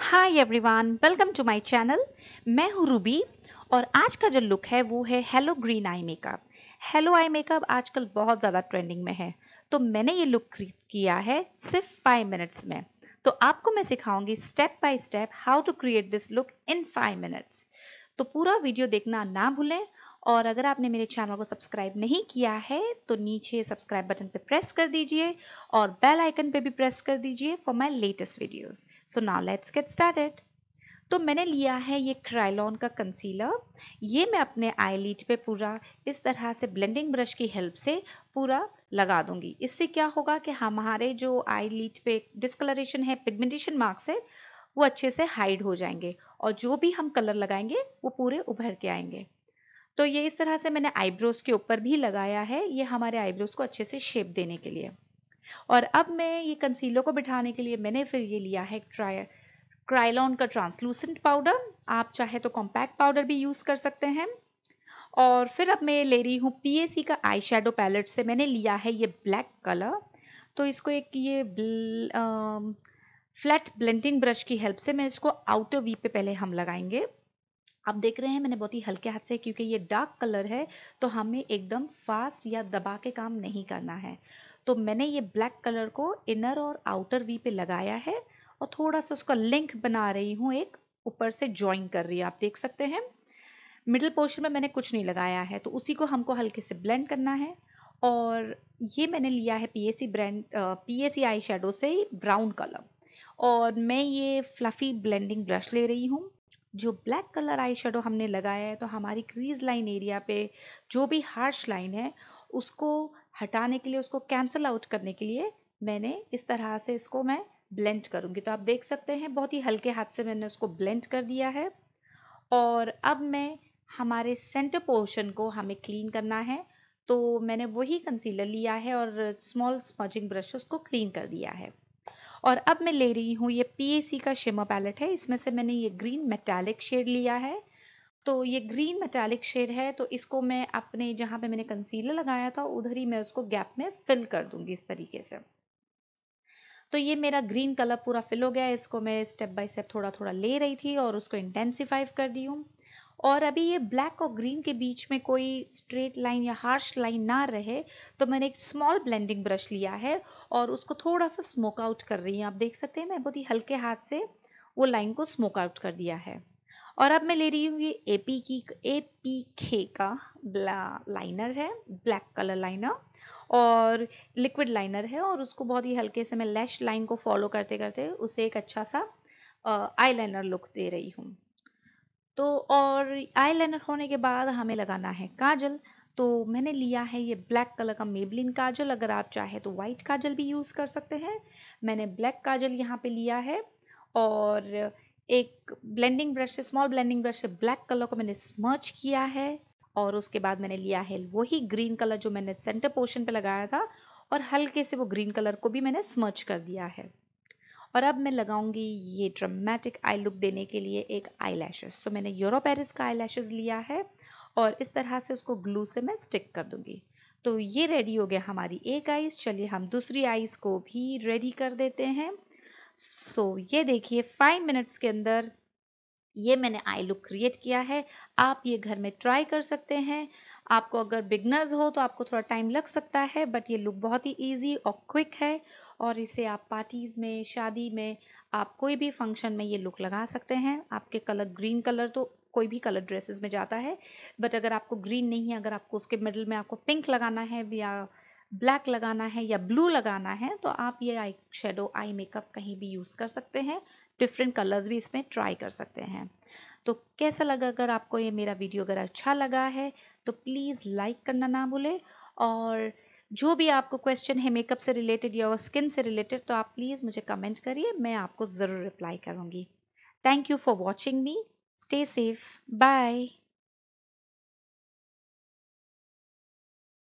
hi everyone welcome to my channel मैं हूँ Ruby और आज का जो लुक है वो है halo green eye makeup halo eye makeup आजकल बहुत ज़्यादा ट्रेंडिंग में है तो मैंने ये लुक किया है सिर्फ फाइव मिनट्स में तो आपको मैं सिखाऊंगी step by step how to create this look in five minutes तो पूरा वीडियो देखना ना भूलें और अगर आपने मेरे चैनल को सब्सक्राइब नहीं किया है तो नीचे सब्सक्राइब बटन पे प्रेस कर दीजिए और बेल आइकन पे भी प्रेस कर दीजिए for my latest videos so now let's get started तो मैंने लिया है ये क्राइलॉन का कंसीलर ये मैं अपने आई पे पूरा इस तरह से ब्लेंडिंग ब्रश की हेल्प से पूरा लगा दूंगी इससे क्या होगा कि हमारे जो आई पे डिस्कलरेशन है पिगमेंटेशन मार्क्स है वो अच्छे से हाइड हो जाएंगे और जो भी हम कलर लगाएंगे वो पूरे उभर के आएंगे तो ये इस तरह से मैंने आईब्रोज के ऊपर भी लगाया है ये हमारे आईब्रोज को अच्छे से शेप देने के लिए और अब मैं ये कंसीलर को बिठाने के लिए मैंने फिर ये लिया है ट्राई क्राइलॉन का ट्रांसलूसेंट पाउडर आप चाहे तो कॉम्पैक्ट पाउडर भी यूज़ कर सकते हैं और फिर अब मैं ले रही हूँ पी का आई शेडो पैलेट से मैंने लिया है ये ब्लैक कलर तो इसको एक ये फ्लैट ब्लेंडिंग ब्रश की हेल्प से मैं इसको आउटर वी पे पहले हम लगाएंगे आप देख रहे हैं मैंने बहुत ही हल्के हाथ से क्योंकि ये डार्क कलर है तो हमें एकदम फास्ट या दबा के काम नहीं करना है तो मैंने ये ब्लैक कलर को इनर और आउटर वी पे लगाया है और थोड़ा सा उसका लिंक बना रही हूँ एक ऊपर से ज्वाइन कर रही है आप देख सकते हैं मिडिल पोर्शन में मैंने कुछ नहीं लगाया है तो उसी को हमको हल्के से ब्लेंड करना है और ये मैंने लिया है P brand P eye shadow से ब्राउन कलर और मैं ये फ्लफ़ी ब्लेंडिंग ब्रश ले रही हूँ जो ब्लैक कलर आई शेडो हमने लगाया है तो हमारी क्रीज लाइन एरिया पे जो भी हार्श लाइन है उसको हटाने के लिए उसको कैंसिल आउट करने के लिए मैंने इस तरह से इसको मैं ब्लेंड करूँगी तो आप देख सकते हैं बहुत ही हल्के हाथ से मैंने उसको ब्लेंड कर दिया है और अब मैं हमारे सेंटर पोर्शन को हमें क्लीन करना है तो मैंने वही कंसीलर लिया है और स्मॉल स्मजिंग ब्रश उसको क्लीन कर दिया है और अब मैं ले रही हूँ ये पी का शिमर पैलेट है इसमें से मैंने ये ग्रीन मेटालिक शेड लिया है तो ये ग्रीन मेटालिक शेड है तो इसको मैं अपने जहाँ पे मैंने कंसीलर लगाया था उधर ही मैं उसको गैप में फिल कर दूंगी इस तरीके से तो ये मेरा ग्रीन कलर पूरा फिल हो गया इसको मैं स्टेप बाय स्टेप थोड़ा थोड़ा ले रही थी और उसको इंटेंसीफाइव कर दी हूँ और अभी ये ब्लैक और ग्रीन के बीच में कोई स्ट्रेट लाइन या हार्श लाइन ना रहे तो मैंने एक स्मॉल ब्लेंडिंग ब्रश लिया है और उसको थोड़ा सा स्मोक आउट कर रही हूँ आप देख सकते हैं मैं बहुत ही हल्के हाथ से वो लाइन को स्मोक आउट कर दिया है और अब मैं ले रही हूँ ये ए पी की ए पी खे का लाइनर है ब्लैक कलर लाइनर और लिक्विड लाइनर है और उसको बहुत ही हल्के से मैं लैश लाइन को फॉलो करते करते उसे एक अच्छा सा आई लाइनर लुक दे रही हूँ तो और आई लाइनर होने के बाद हमें लगाना है काजल तो मैंने लिया है ये ब्लैक कलर का मेबलिन काजल अगर आप चाहे तो वाइट काजल भी यूज़ कर सकते हैं मैंने ब्लैक काजल यहाँ पे लिया है और एक ब्लेंडिंग ब्रश से स्मॉल ब्लेंडिंग ब्रश से ब्लैक कलर को मैंने स्मर्च किया है और उसके बाद मैंने लिया है वही ग्रीन कलर जो मैंने सेंटर पोर्शन पे लगाया था और हल्के से वो ग्रीन कलर को भी मैंने स्मर्च कर दिया है और अब मैं लगाऊंगी ये ड्रामेटिक आई लुक देने के लिए एक आई लैशेज सो मैंने यूरो पेरिस का आई लैशेज लिया है और इस तरह से उसको ग्लू से मैं स्टिक कर दूंगी तो ये रेडी हो गया हमारी एक आइस चलिए हम दूसरी आइस को भी रेडी कर देते हैं सो so, ये देखिए फाइव मिनट्स के अंदर ये मैंने आई लुक क्रिएट किया है आप ये घर में ट्राई कर सकते हैं आपको अगर बिगनर्स हो तो आपको थोड़ा टाइम लग सकता है बट ये लुक बहुत ही ईजी और क्विक है और इसे आप पार्टीज़ में शादी में आप कोई भी फंक्शन में ये लुक लगा सकते हैं आपके कलर ग्रीन कलर तो कोई भी कलर ड्रेसेस में जाता है बट अगर आपको ग्रीन नहीं है अगर आपको उसके मिडल में आपको पिंक लगाना है या ब्लैक लगाना है या ब्लू लगाना है तो आप ये आई शेडो आई मेकअप कहीं भी यूज़ कर सकते हैं डिफरेंट कलर्स भी इसमें ट्राई कर सकते हैं तो कैसा लगा अगर आपको ये मेरा वीडियो अगर अच्छा लगा है तो प्लीज़ लाइक करना ना भूलें और जो भी आपको क्वेश्चन है मेकअप से रिलेटेड या स्किन से रिलेटेड तो आप प्लीज़ मुझे कमेंट करिए मैं आपको ज़रूर रिप्लाई करूँगी thank you for watching me stay safe bye